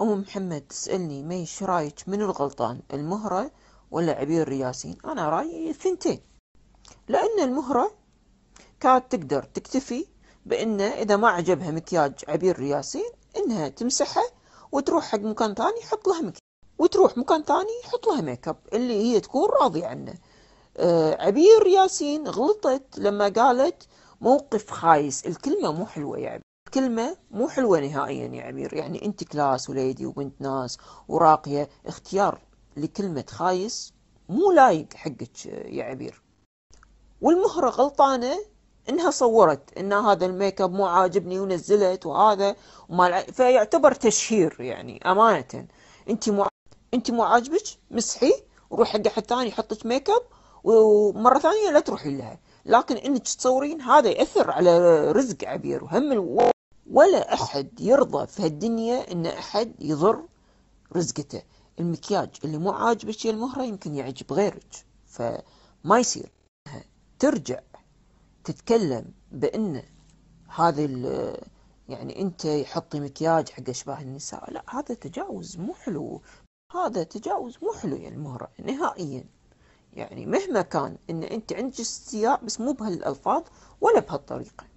أم محمد تسألني شو رايك من الغلطان المهرة ولا عبير ياسين أنا رأيي الثنتين لأن المهرة كانت تقدر تكتفي بأنه إذا ما عجبها مكياج عبير ياسين إنها تمسحه وتروح حق مكان ثاني يحط لها مكياج وتروح مكان ثاني يحط لها ميك اب اللي هي تكون راضية عنه آه عبير ياسين غلطت لما قالت موقف خايس الكلمة مو حلوة يعني. كلمة مو حلوة نهائيا يا عمير يعني أنت كلاس وليدي وبنت ناس وراقية اختيار لكلمة خايس مو لايق حقك يا عبير والمهرة غلطانة انها صورت ان هذا الميك اب مو عاجبني ونزلت وهذا وما فيعتبر تشهير يعني امانة انت مو انت مو عاجبك مسحي وروح حق احد ثاني يحطك ميك اب ومره ثانيه لا تروحي لها لكن انك تصورين هذا ياثر على رزق عبير وهم الو... ولا أحد يرضى في هالدنيا إن أحد يضر رزقته المكياج اللي مو عاجبك يا المهرة يمكن يعجب غيرك فما يصير ترجع تتكلم بأن هذا يعني أنت يحطي مكياج حق أشباه النساء لا هذا تجاوز مو حلو هذا تجاوز مو حلو يا المهرة نهائيا يعني مهما كان ان انت عندك استياء بس مو بهالالفاظ ولا بهالطريقه